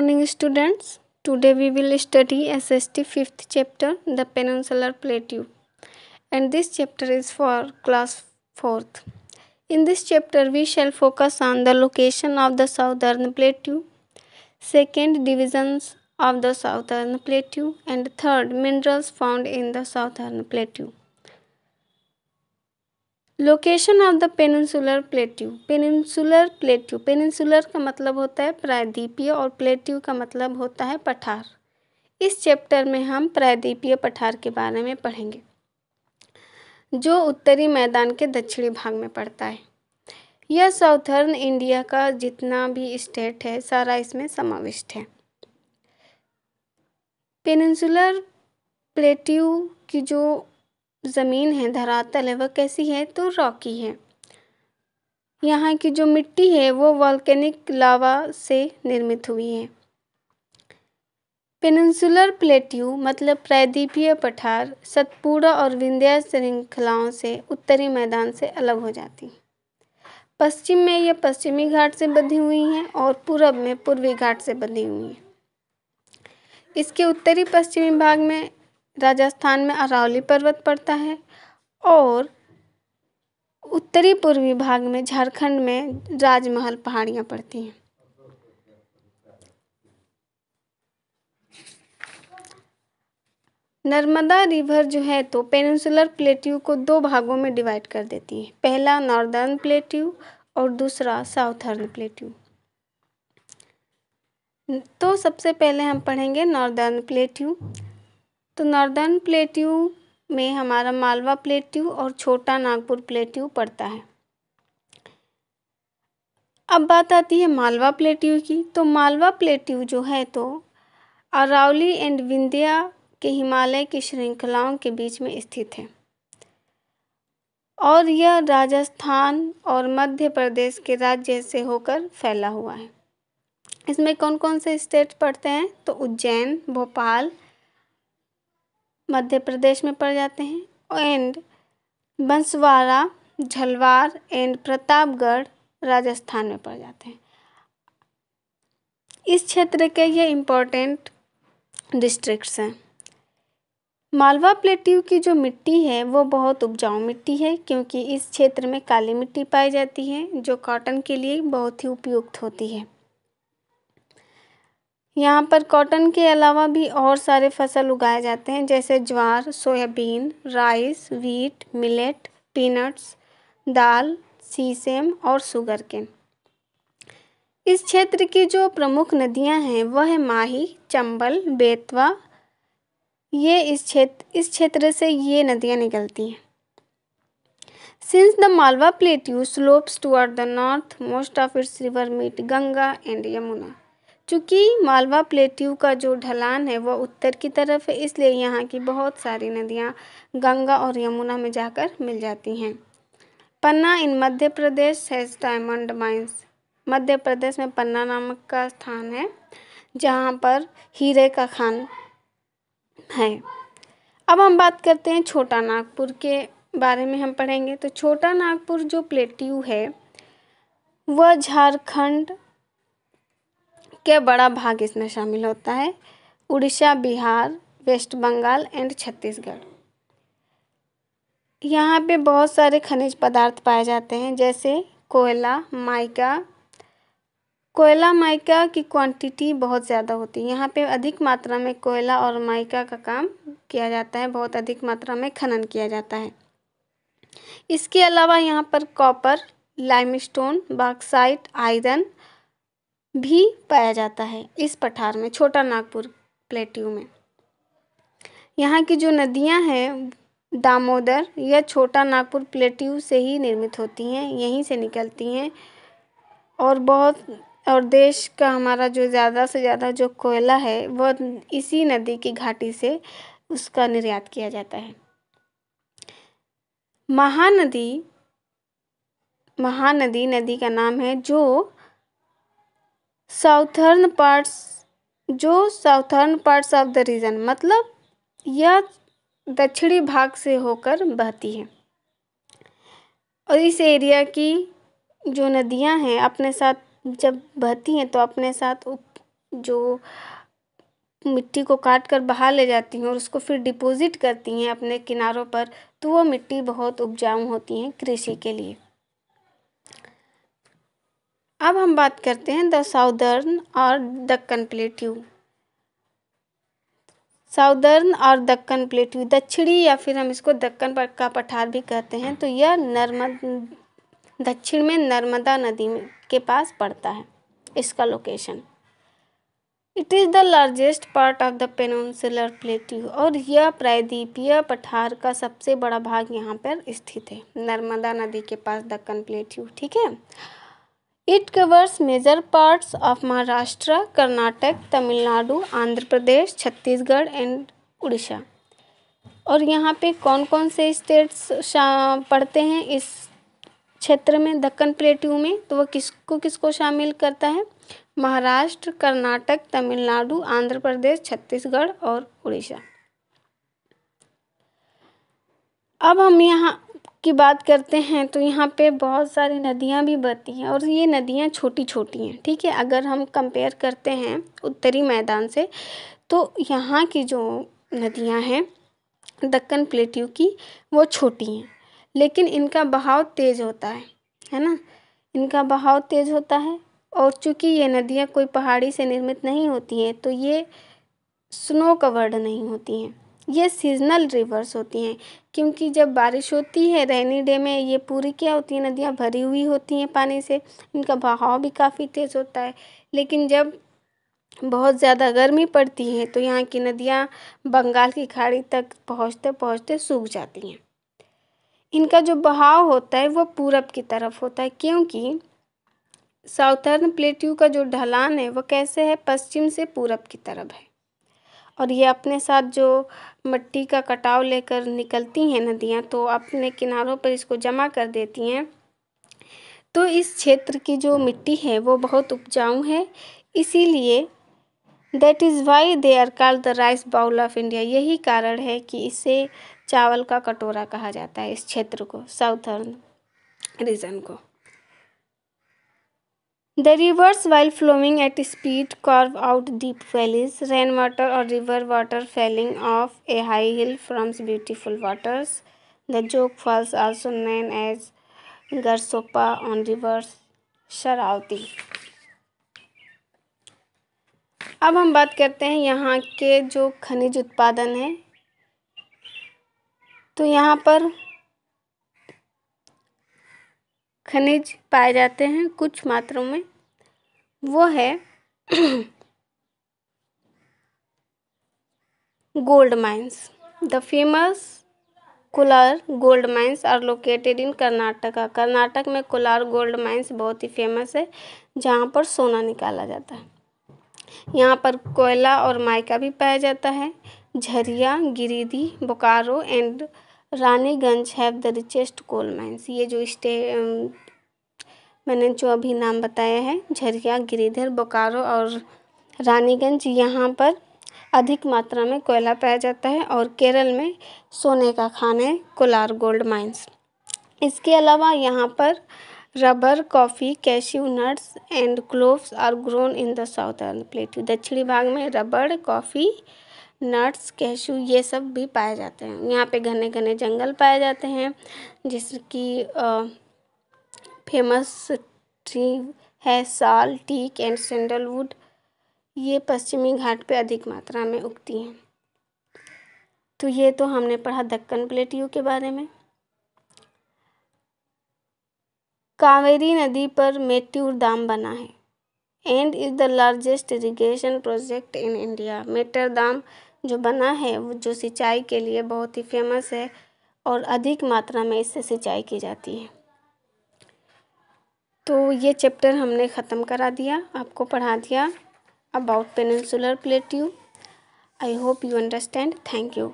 morning students today we will study SST 5th chapter the peninsular plateau and this chapter is for class 4th in this chapter we shall focus on the location of the southern plateau second divisions of the southern plateau and third minerals found in the southern plateau location of the peninsular plateau peninsular plateau peninsular का मतलब होता है प्रायद्वीपीय और plateau का मतलब होता है पठार इस चैप्टर में हम प्रायद्वीपीय पठार के बारे में पढ़ेंगे जो उत्तरी मैदान के दक्षिणी भाग में पड़ता है यह साउथर्न इंडिया का जितना भी स्टेट है सारा इसमें समाविष्ट है पेनिनसुलर प्लेट्यू की जो ज़मीन है धरातल है वह कैसी है तो रॉकी है यहाँ की जो मिट्टी है वो वॉल्केनिक लावा से निर्मित हुई है पेनसुलर प्लेट्यू मतलब प्रायद्वीपीय पठार सतपुड़ा और विंध्या श्रृंखलाओं से उत्तरी मैदान से अलग हो जाती है पश्चिम में यह पश्चिमी घाट से बंधी हुई हैं और पूरब में पूर्वी घाट से बंधी हुई हैं इसके उत्तरी पश्चिमी भाग में राजस्थान में अरावली पर्वत पड़ता है और उत्तरी पूर्वी भाग में झारखंड में राजमहल पहाड़ियाँ पड़ती हैं नर्मदा रिवर जो है तो पेनिनसुलर प्लेट्यू को दो भागों में डिवाइड कर देती है पहला नॉर्दर्न प्लेट्यू और दूसरा साउथर्न प्लेट्यू तो सबसे पहले हम पढ़ेंगे नॉर्दर्न प्लेट्यू तो नॉर्दर्न प्लेट्यू में हमारा मालवा प्लेट्यू और छोटा नागपुर प्लेट्यू पड़ता है अब बात आती है मालवा प्लेट्यू की तो मालवा प्लेट्यू जो है तो अरावली एंड विंध्या के हिमालय की श्रृंखलाओं के बीच में स्थित है और यह राजस्थान और मध्य प्रदेश के राज्य से होकर फैला हुआ है इसमें कौन कौन से स्टेट पड़ते हैं तो उज्जैन भोपाल मध्य प्रदेश में पड़ जाते हैं एंड बंसवारा झलवार एंड प्रतापगढ़ राजस्थान में पड़ जाते हैं इस क्षेत्र के ये इम्पोर्टेंट डिस्ट्रिक्ट्स हैं मालवा प्लेट्यू की जो मिट्टी है वो बहुत उपजाऊ मिट्टी है क्योंकि इस क्षेत्र में काली मिट्टी पाई जाती है जो कॉटन के लिए बहुत ही उपयुक्त होती है यहाँ पर कॉटन के अलावा भी और सारे फसल उगाए जाते हैं जैसे jowar soybean rice wheat millet peanuts dal sesame और शुगर के इस क्षेत्र की जो प्रमुख नदियाँ हैं वह है माही चंबल बेतवा ये इस क्षेत्र इस क्षेत्र से ये नदियाँ निकलती हैं the Malwa plateau slopes toward the north most of its river meet Ganga and Yamuna चूँकि मालवा प्लेट्यू का जो ढलान है वह उत्तर की तरफ है इसलिए यहाँ की बहुत सारी नदियाँ गंगा और यमुना में जाकर मिल जाती हैं Panna in Madhya Pradesh has diamond mines Madhya Pradesh में पन्ना नामक का स्थान है जहाँ पर हीरे का खान है अब हम बात करते हैं छोटा नागपुर के बारे में हम पढ़ेंगे तो छोटा नागपुर जो प्लेट्यू है वह झारखंड के बड़ा भाग इसमें शामिल होता है उड़ीसा बिहार वेस्ट बंगाल एंड छत्तीसगढ़ यहाँ पे बहुत सारे खनिज पदार्थ पाए जाते हैं जैसे कोयला माइका कोयला माइका की क्वांटिटी बहुत ज़्यादा होती है यहाँ पे अधिक मात्रा में कोयला और माइका का काम किया जाता है बहुत अधिक मात्रा में खनन किया जाता है इसके अलावा यहाँ पर कॉपर लाइमस्टोन बॉक्साइट आयरन भी पाया जाता है इस पठार में छोटा नागपुर प्लेट्यू में यहाँ की जो नदियाँ हैं दामोदर यह छोटा नागपुर प्लेट्यू से ही निर्मित होती हैं यहीं से निकलती हैं और बहुत और देश का हमारा जो ज़्यादा से ज़्यादा जो कोयला है वह इसी नदी की घाटी से उसका निर्यात किया जाता है महानदी महानदी नदी का नाम है जो साउथर्न पार्ट्स जो southern parts of the region मतलब यह दक्षिणी भाग से होकर बहती है और इस एरिया की जो नदियां हैं अपने साथ जब बहती हैं तो अपने साथ जो मिट्टी को काट कर बहा ले जाती हैं और उसको फिर डिपॉजिट करती हैं अपने किनारों पर तो वो मिट्टी बहुत उपजाऊ होती हैं कृषि के लिए अब हम बात करते हैं द साउदर्न और दक्कन प्लेट्यू साउदर्न और दक्कन प्लेट्यू दक्षिणी या फिर हम इसको दक्कन पर का पठार भी कहते हैं तो यह नर्मद दक्षिण में नर्मदा नदी में के पास पड़ता है इसका location it is the largest part of the peninsular plateau और यह प्रायद्वीपीय पठार का सबसे बड़ा भाग यहाँ पर स्थित है नर्मदा नदी के पास दक्कन प्लेट्यू ठीक है it covers major parts of Maharashtra Karnataka Tamil Nadu Andhra Pradesh Chhattisgarh and Orissa और यहाँ पे कौन कौन से स्टेट्स पढ़ते हैं इस क्षेत्र में दक्कन प्लेट्यू में तो वह किसको किसको शामिल करता है महाराष्ट्र कर्नाटक तमिलनाडु आंध्र प्रदेश छत्तीसगढ़ और उड़ीसा अब हम यहाँ की बात करते हैं तो यहाँ पे बहुत सारी नदियाँ भी बहती हैं और ये नदियाँ छोटी छोटी हैं ठीक है अगर हम कंपेयर करते हैं उत्तरी मैदान से तो यहाँ की जो नदियाँ हैं दक्कन प्लेट्यू की वो छोटी हैं लेकिन इनका बहाव तेज़ होता है है ना इनका बहाव तेज़ होता है और चूंकि ये नदियाँ कोई पहाड़ी से निर्मित नहीं होती हैं तो ये स्नो कवर्ड नहीं होती हैं ये सीज़नल रिवर्स होती हैं क्योंकि जब बारिश होती है रेनी डे में ये पूरी क्या होती है नदियाँ भरी हुई होती हैं पानी से इनका बहाव भी काफ़ी तेज़ होता है लेकिन जब बहुत ज़्यादा गर्मी पड़ती है तो यहाँ की नदियाँ बंगाल की खाड़ी तक पहुँचते पहुँचते सूख जाती हैं इनका जो बहाव होता है वो पूरब की तरफ होता है क्योंकि साउथर्न प्लेट्यू का जो ढलान है वह कैसे है पश्चिम से पूरब की तरफ है और ये अपने साथ जो मिट्टी का कटाव लेकर निकलती हैं नदियाँ तो अपने किनारों पर इसको जमा कर देती हैं तो इस क्षेत्र की जो मिट्टी है वो बहुत उपजाऊ है इसीलिए that is why they are call the rice bowl of India यही कारण है कि इसे चावल का कटोरा कहा जाता है इस क्षेत्र को साउथर्न रीजन को The rivers, while flowing at speed, carve out deep valleys. Rainwater or river water falling off a high hill forms beautiful waters. The Jog Falls, also known as Garsopa on River Sharavati. अब हम बात करते हैं यहाँ के जो खनिज उत्पादन है तो यहाँ पर खनिज पाए जाते हैं कुछ मात्रों में वो है gold mines the famous Kolar gold mines are located in Karnataka Karnataka में कोलार गोल्ड माइंस बहुत ही फेमस है जहाँ पर सोना निकाला जाता है यहाँ पर कोयला और माइका भी पाया जाता है Jharia Giridih Bokaro and Raniganj have the richest coal mines ये जो स्टे मैंने जो अभी नाम बताया है झरिया गिरीधर बोकारो और रानीगंज यहाँ पर अधिक मात्रा में कोयला पाया जाता है और केरल में सोने का खान है कोलार गोल्ड माइंस इसके अलावा यहाँ पर rubber coffee cashew nuts and cloves are grown in the southern plateau दक्षिणी भाग में रबड़ कॉफ़ी नट्स कैशू ये सब भी पाए जाते हैं यहाँ पे घने घने जंगल पाए जाते हैं जिसकी फेमस ट्री है साल टीक एंड सैंडलवुड ये पश्चिमी घाट पे अधिक मात्रा में उगती हैं तो ये तो हमने पढ़ा दक्कन प्लेटियों के बारे में कावेरी नदी पर मेट्यूर दाम बना है and is the largest irrigation project in India Mettur dam जो बना है वो जो सिंचाई के लिए बहुत ही फेमस है और अधिक मात्रा में इससे सिंचाई की जाती है तो ये चैप्टर हमने ख़त्म करा दिया आपको पढ़ा दिया about peninsular plateau I hope you understand thank you